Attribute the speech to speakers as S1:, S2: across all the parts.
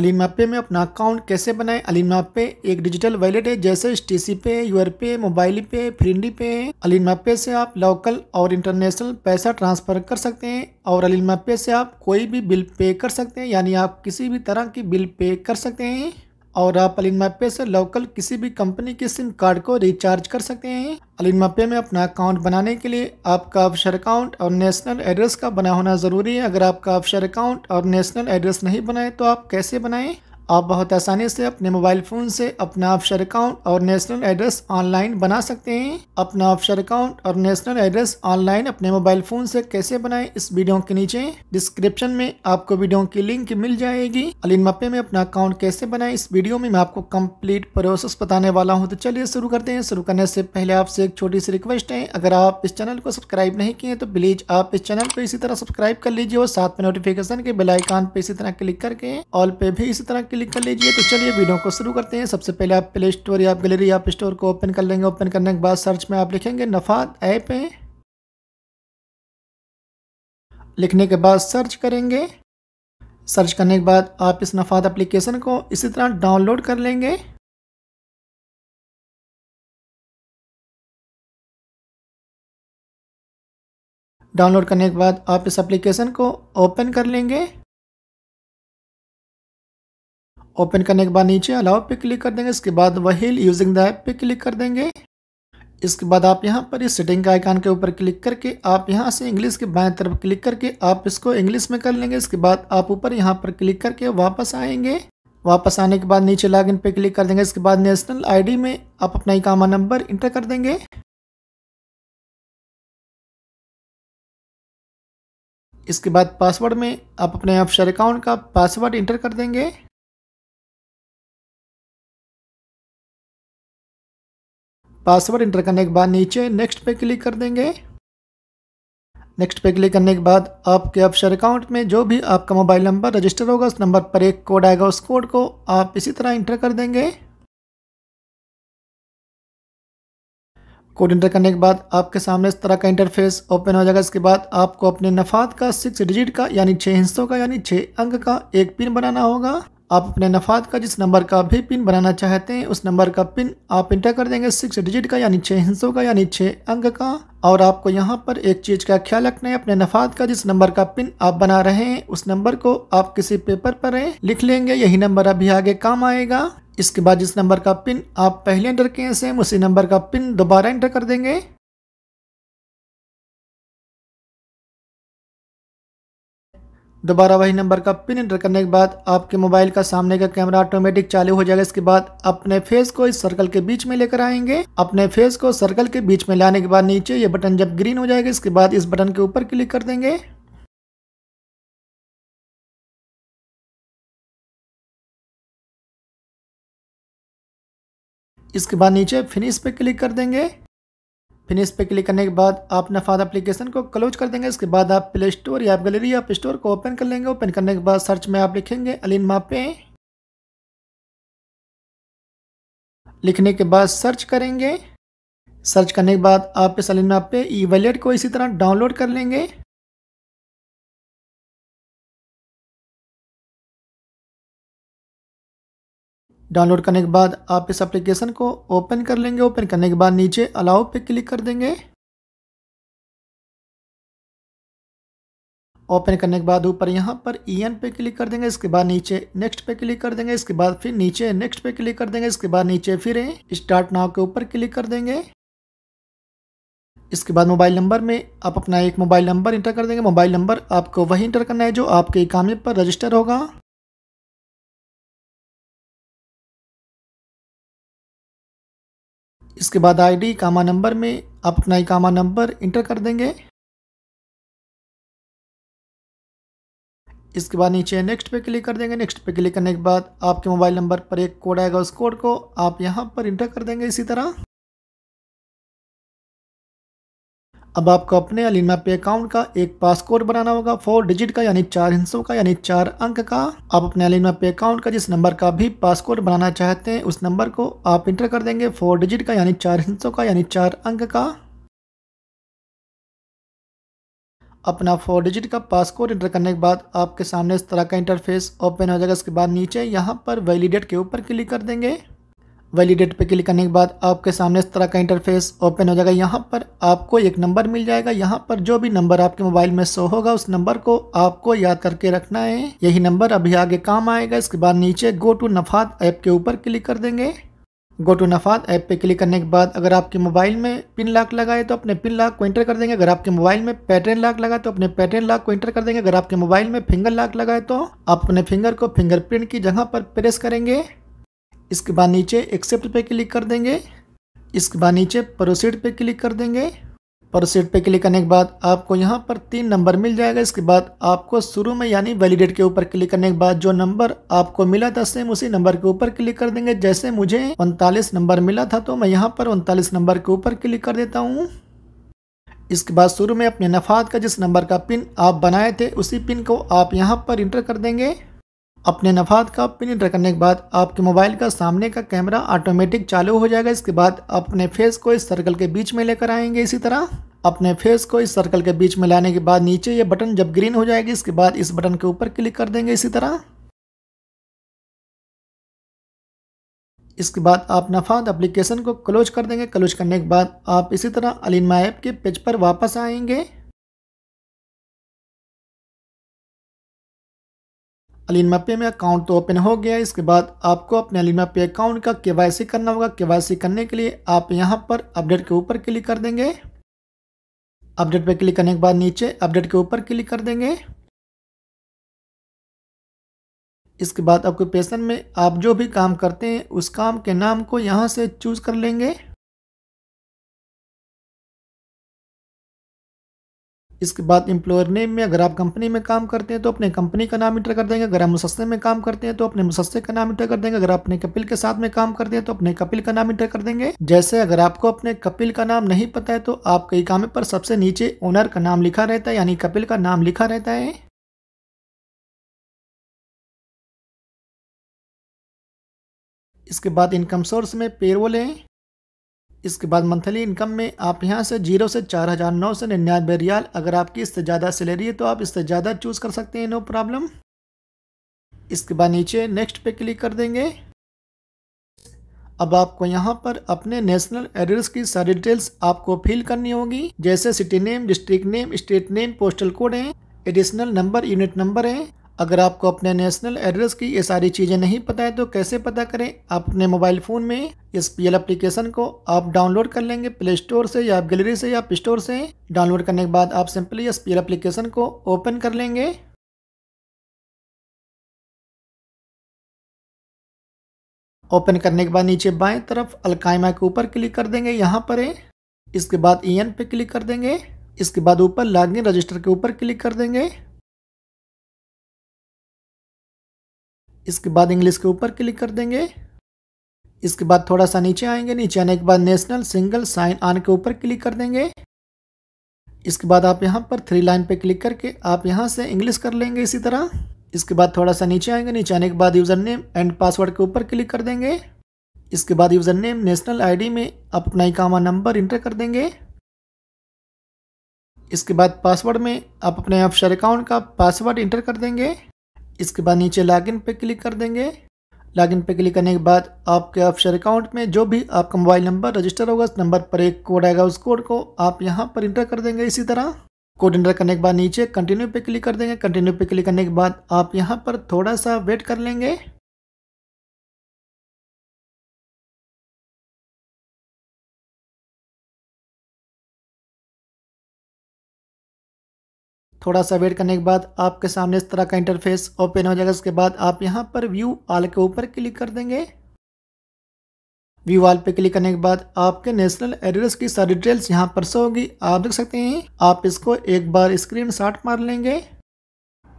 S1: अलीमा पे में अपना अकाउंट कैसे बनाएं अलीमा पे एक डिजिटल वैलेट है जैसे एस पे यूर पे मोबाइल पे फ्रिंडी पे अलीमा पे से आप लोकल और इंटरनेशनल पैसा ट्रांसफर कर सकते हैं और अलीमा पे से आप कोई भी बिल पे कर सकते हैं यानी आप किसी भी तरह की बिल पे कर सकते हैं और आप अलिन मापे से लोकल किसी भी कंपनी के सिम कार्ड को रिचार्ज कर सकते हैं अलिन मापे में अपना अकाउंट बनाने के लिए आपका ऑफशर अकाउंट और नेशनल एड्रेस का बना होना ज़रूरी है अगर आपका ऑफशर अकाउंट और नेशनल एड्रेस नहीं बनाए तो आप कैसे बनाएं आप बहुत आसानी से अपने मोबाइल फ़ोन से अपना ऑफिसर अकाउंट और नेशनल एड्रेस ऑनलाइन बना सकते हैं अपना ऑफिसर अकाउंट और नेशनल एड्रेस ऑनलाइन अपने मोबाइल फ़ोन से कैसे बनाएं इस वीडियो के नीचे डिस्क्रिप्शन में आपको वीडियो की लिंक मिल जाएगी अलिन मप्पे में अपना अकाउंट कैसे बनाए इस वीडियो में मैं आपको कम्प्लीट प्रोसेस बताने वाला हूँ तो चलिए शुरू करते हैं शुरू करने से पहले आपसे एक छोटी सी रिक्वेस्ट है अगर आप इस चैनल को सब्सक्राइब नहीं किए तो प्लीज़ आप इस चैनल को इसी तरह सब्सक्राइब कर लीजिए और साथ में नोटिफिकेशन के बेलाइकान पे इसी तरह क्लिक करके ऑल पे भी इसी तरह क्लिक क्लिक कर लीजिए तो चलिए वीडियो को शुरू करते हैं सबसे पहले आप प्ले स्टोर या गैलरी या स्टोर को ओपन कर लेंगे ओपन करने के बाद सर्च में आप लिखेंगे नफात ऐप है
S2: लिखने के बाद सर्च करेंगे सर्च करने के बाद आप इस नफात एप्लीकेशन को इसी तरह डाउनलोड कर लेंगे डाउनलोड करने के बाद आप इस एप्लीकेशन को ओपन कर लेंगे
S1: ओपन करने के बाद नीचे अलाउ पे क्लिक कर देंगे इसके बाद वही यूजिंग द ऐप पे क्लिक कर देंगे इसके बाद आप यहाँ पर इस सेटिंग के आइकान के ऊपर क्लिक करके आप यहाँ से इंग्लिश के बाएं तरफ क्लिक करके आप इसको इंग्लिश में कर लेंगे इसके बाद आप ऊपर यहाँ पर क्लिक करके वापस आएंगे वापस आने के बाद नीचे लॉगिन पे क्लिक कर देंगे इसके बाद नेशनल आईडी में आप अपना इकामा
S2: नंबर इंटर कर देंगे इसके बाद पासवर्ड में आप अपने ऑफिसर अकाउंट का पासवर्ड इंटर कर देंगे
S1: पासवर्ड इंटर करने के बाद नीचे नेक्स्ट पे क्लिक कर देंगे नेक्स्ट पे क्लिक करने के बाद आपके अपशर अकाउंट में जो भी आपका मोबाइल नंबर रजिस्टर होगा उस नंबर पर एक कोड आएगा उस कोड को आप इसी तरह इंटर कर देंगे कोड इंटर करने के बाद आपके सामने इस तरह का इंटरफेस ओपन हो जाएगा इसके बाद आपको अपने नफात का सिक्स डिजिट का यानी छः हिस्सों का यानी छः अंक का एक पिन बनाना होगा आप अपने नफात का जिस नंबर का भी पिन बनाना चाहते हैं उस नंबर का पिन आप इंटर कर देंगे सिक्स डिजिट का यानी छः हिंसों का यानी छः अंक का और आपको यहाँ पर एक चीज़ का ख्याल रखना है अपने नफात का जिस नंबर का पिन आप बना रहे हैं उस नंबर को आप किसी पेपर पर लिख लेंगे यही नंबर अभी आगे काम आएगा इसके बाद जिस नंबर का पिन आप पहले एंटर किए सेम उसी
S2: नंबर का पिन दोबारा एंटर कर देंगे
S1: दोबारा वही नंबर का पिन इंटर करने के बाद आपके मोबाइल का सामने का कैमरा ऑटोमेटिक चालू हो जाएगा इसके बाद अपने फेस को इस सर्कल के बीच में लेकर आएंगे अपने फेस को सर्कल के बीच में लाने के बाद नीचे ये बटन जब ग्रीन हो जाएगा इसके बाद इस बटन के ऊपर
S2: क्लिक कर देंगे इसके बाद नीचे फिनिश
S1: पे क्लिक कर देंगे फिनिश पे क्लिक करने के बाद आप अपना फाद एप्लीकेशन को क्लोज कर देंगे इसके बाद आप प्ले स्टोर या गैलरी या स्टोर को ओपन कर लेंगे ओपन करने के बाद सर्च में आप लिखेंगे अलिन मापे
S2: लिखने के बाद सर्च करेंगे सर्च करने के बाद आप इस अलिन मापे ई वैलेट को इसी तरह डाउनलोड कर लेंगे डाउनलोड करने के बाद आप इस एप्लीकेशन को ओपन कर लेंगे ओपन करने के बाद नीचे अलाउ पे क्लिक कर देंगे
S1: ओपन करने के बाद ऊपर यहाँ पर ई एन पे क्लिक कर देंगे इसके बाद नीचे नेक्स्ट पे क्लिक कर देंगे इसके बाद फिर नीचे नेक्स्ट पे क्लिक कर देंगे इसके बाद नीचे फिर स्टार्ट नाव के ऊपर क्लिक कर देंगे इसके बाद मोबाइल नंबर में आप अपना एक मोबाइल नंबर इंटर कर देंगे मोबाइल नंबर आपको वही इंटर करना है जो आपके ई पर रजिस्टर होगा
S2: इसके बाद आईडी कामा नंबर में आप अपना कामा नंबर इंटर कर देंगे इसके बाद नीचे नेक्स्ट पे क्लिक कर देंगे नेक्स्ट पे क्लिक करने के बाद आपके मोबाइल नंबर पर एक कोड आएगा उस कोड को आप यहाँ पर इंटर कर देंगे इसी तरह अब आपको अपने अलीमा पे अकाउंट का
S1: एक पासकोड बनाना होगा फोर डिजिट का यानी चार हिंसों का यानी चार अंक का आप अपने अलीमा पे अकाउंट का जिस नंबर का भी पासकोड बनाना चाहते हैं उस नंबर को आप इंटर कर देंगे फोर डिजिट का यानी
S2: चार हिंसों का यानी चार अंक का
S1: अपना फोर डिजिट का पासकोड इंटर करने के बाद आपके सामने इस तरह का इंटरफेस ओपन हो जाएगा इसके बाद नीचे यहाँ पर वैलिडेट के ऊपर क्लिक कर देंगे वैलिडेट पे क्लिक करने के बाद आपके सामने इस तरह का इंटरफेस ओपन हो जाएगा यहाँ पर आपको एक नंबर मिल जाएगा यहाँ पर जो भी नंबर आपके मोबाइल में शो होगा उस नंबर को आपको याद करके रखना है यही नंबर अभी आगे काम आएगा इसके बाद नीचे गो टू नफात ऐप के ऊपर क्लिक कर देंगे गो टू नफात ऐप पे क्लिक करने के बाद अगर आपके मोबाइल में पिन लॉक लगाए तो अपने पिन लॉक को एंटर कर देंगे अगर आपके मोबाइल में पैटर्न लॉक लगाए तो अपने पैटर्न लॉक को एंटर कर देंगे अगर आपके मोबाइल में फिंगर लॉक लगाए तो आप अपने फिंगर को फिंगरप्रिंट की जगह पर प्रेस करेंगे इसके बाद नीचे एक्सेप्ट पे क्लिक कर देंगे इसके बाद नीचे प्रोसीड पे क्लिक कर देंगे प्रोसीड पे क्लिक करने के बाद आपको यहाँ पर तीन नंबर मिल जाएगा इसके बाद आपको शुरू में यानी वैलिडेट के ऊपर क्लिक करने के बाद जो नंबर आपको मिला था सेम उसी नंबर के ऊपर क्लिक कर देंगे जैसे मुझे उनतालीस नंबर मिला था तो मैं यहाँ पर उनतालीस नंबर के ऊपर क्लिक कर देता हूँ इसके बाद शुरू में अपने नफात का जिस नंबर का पिन आप बनाए थे उसी पिन को आप यहाँ पर इंटर कर देंगे अपने नफात का पिन इंटर करने के बाद आपके मोबाइल का सामने का कैमरा ऑटोमेटिक चालू हो जाएगा इसके बाद अपने फेस को इस सर्कल के बीच में लेकर आएंगे इसी तरह अपने फेस को इस सर्कल के बीच में लाने के बाद नीचे ये बटन जब ग्रीन हो जाएगी इसके बाद इस बटन के ऊपर क्लिक कर देंगे इसी तरह
S2: इसके बाद आप नफाद एप्लीकेशन को क्लोज कर देंगे क्लोज करने के बाद आप इसी तरह अलिन ऐप के पेज पर वापस आएंगे अलीनमा पे में अकाउंट तो ओपन
S1: हो गया इसके बाद आपको अपने अलीनमा पे अकाउंट का केवाईसी करना होगा केवाईसी करने के लिए आप यहाँ पर अपडेट के ऊपर क्लिक कर देंगे अपडेट पर क्लिक करने के बाद नीचे
S2: अपडेट के ऊपर क्लिक कर देंगे इसके बाद आपके पेशन में आप जो भी काम करते हैं उस काम के नाम को यहाँ से चूज़ कर लेंगे इसके बाद
S1: एम्प्लॉयर नेम में अगर आप कंपनी में काम करते हैं तो अपने कंपनी का नाम इंटर कर देंगे अगर आप मुसस्ते में काम करते हैं तो अपने मुसस्ते का नाम इंटर कर देंगे अगर आप अपने कपिल के साथ में काम करते हैं तो अपने कपिल का नाम इंटर कर देंगे जैसे अगर आपको अपने कपिल का नाम नहीं पता है तो आप कई कामे पर सबसे नीचे ओनर का नाम लिखा रहता है यानी
S2: कपिल का नाम लिखा रहता है
S1: इसके बाद इनकम सोर्स में पेरोल है इसके बाद मंथली इनकम में आप यहाँ से जीरो से चार हज़ार नौ सौ निन्यानवे रियाल अगर आपकी इससे ज़्यादा सैलरी है तो आप इससे ज़्यादा चूज़ कर सकते हैं नो प्रॉब्लम इसके बाद नीचे नेक्स्ट पे क्लिक कर देंगे अब आपको यहाँ पर अपने नेशनल एड्रेस की सारी डिटेल्स आपको फिल करनी होगी जैसे city name district name state name postal code है एडिशनल नंबर यूनिट नंबर है अगर आपको अपने नेशनल एड्रेस की ये सारी चीज़ें नहीं पता है तो कैसे पता करें आप अपने मोबाइल फ़ोन में इस पी एल एप्लीकेशन को आप डाउनलोड कर लेंगे प्ले स्टोर से या गैलरी से या स्टोर से डाउनलोड करने के बाद आप सिंपली इस पी एल
S2: एप्लीकेशन को ओपन कर लेंगे
S1: ओपन करने के बाद नीचे बाएं तरफ अलकायमा के ऊपर क्लिक कर देंगे यहाँ पर इसके बाद ई e पे क्लिक कर देंगे इसके बाद ऊपर लॉगिन रजिस्टर के
S2: ऊपर क्लिक कर देंगे इसके
S1: बाद इंग्लिश के ऊपर क्लिक कर देंगे इसके बाद थोड़ा सा नीचे आएंगे नीचे आने के बाद नेशनल सिंगल साइन ऑन के ऊपर क्लिक कर देंगे इसके बाद आप यहाँ पर थ्री लाइन पे क्लिक करके आप यहाँ से इंग्लिश कर लेंगे इसी तरह इसके बाद थोड़ा सा नीचे आएंगे नीचे आने के बाद यूज़र नेम एंड पासवर्ड के ऊपर क्लिक कर देंगे इसके बाद यूज़र नेम नेशनल आईडी में आप अपना इकामा नंबर इंटर कर देंगे इसके बाद पासवर्ड में आप अपने ऑफिसर अकाउंट का पासवर्ड इंटर कर देंगे इसके बाद नीचे लॉगिन पे क्लिक कर देंगे लॉगिन पे क्लिक करने के बाद आपके ऑफिसर अकाउंट में जो भी आपका मोबाइल नंबर रजिस्टर होगा उस नंबर पर एक कोड आएगा उस कोड को आप यहाँ पर इंटर कर देंगे इसी तरह कोड इंटर करने के बाद नीचे कंटिन्यू पे क्लिक कर देंगे कंटिन्यू पे क्लिक करने के बाद आप यहाँ पर थोड़ा सा वेट कर लेंगे थोड़ा सा वेट करने के बाद आपके सामने इस तरह का इंटरफेस ओपन हो जाएगा उसके बाद आप यहाँ पर व्यू आल के ऊपर क्लिक कर देंगे व्यू वाल पे क्लिक करने के बाद आपके नेशनल एड्रेस की सारी डिटेल्स यहाँ पर से होगी आप देख सकते हैं आप इसको एक बार स्क्रीन शॉट मार लेंगे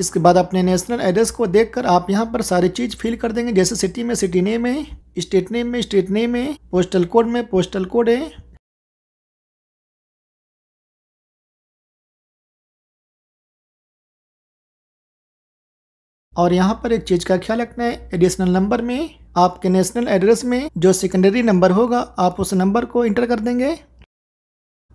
S1: इसके बाद अपने नेशनल एड्रेस को देखकर आप यहाँ पर सारी चीज़ फिल कर देंगे जैसे सिटी में सिटी नेम है स्टेट नेम में स्टेट नेम है पोस्टल कोड में पोस्टल कोड है
S2: और यहाँ पर एक चीज़ का ख्याल रखना है
S1: एडिशनल नंबर में आपके नेशनल एड्रेस में जो सेकेंडरी नंबर होगा आप उस नंबर को इंटर कर देंगे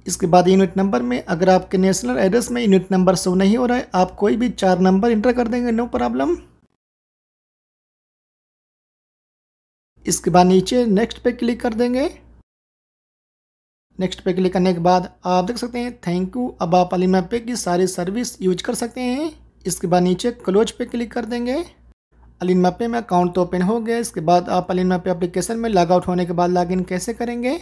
S1: इसके बाद यूनिट नंबर में अगर आपके नेशनल एड्रेस में यूनिट नंबर शो नहीं हो रहा है आप कोई भी चार नंबर इंटर कर देंगे नो प्रॉब्लम
S2: इसके बाद नीचे नेक्स्ट पे क्लिक कर देंगे
S1: नेक्स्ट पे क्लिक करने के बाद आप देख सकते हैं थैंक यू अब आप अलीमा पे की सारी सर्विस यूज कर सकते हैं इसके बाद नीचे क्लोज पे क्लिक कर देंगे अलिन मापे में अकाउंट तो ओपन हो गया इसके बाद आप अलिन मापे अप्लीकेशन में लॉग आउट होने के बाद लॉगिन कैसे करेंगे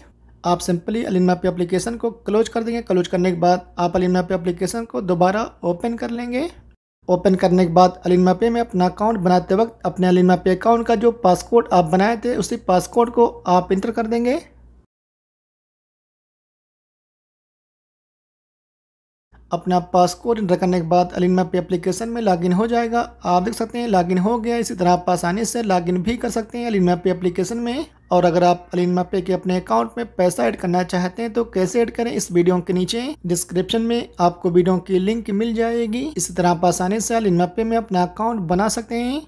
S1: आप सिंपली अलिन मापे अप्लीकेशन को क्लोज कर देंगे क्लोज करने के बाद आप अलिन मापे अप्लीकेशन को दोबारा ओपन कर लेंगे ओपन करने के बाद अलिन मापे में अपना अकाउंट बनाते वक्त अपने अलिन मापे अकाउंट का जो पासकोड आप बनाए थे उसी पासकोड को आप इंटर कर देंगे
S2: अपना पासपोर्ट इंटर
S1: करने के बाद अलिन मैप एप्लीकेशन में लॉगिन हो जाएगा आप देख सकते हैं लॉगिन हो गया इसी तरह आप आसानी से लॉगिन भी कर सकते हैं अलिन मैप एप्लीकेशन में और अगर आप अलिन मैपे के अपने अकाउंट में पैसा ऐड करना चाहते हैं तो कैसे ऐड करें इस वीडियो के नीचे डिस्क्रिप्शन में आपको वीडियो की लिंक मिल जाएगी इसी तरह आप आसानी से अलिन मैपे में अपना अकाउंट बना सकते हैं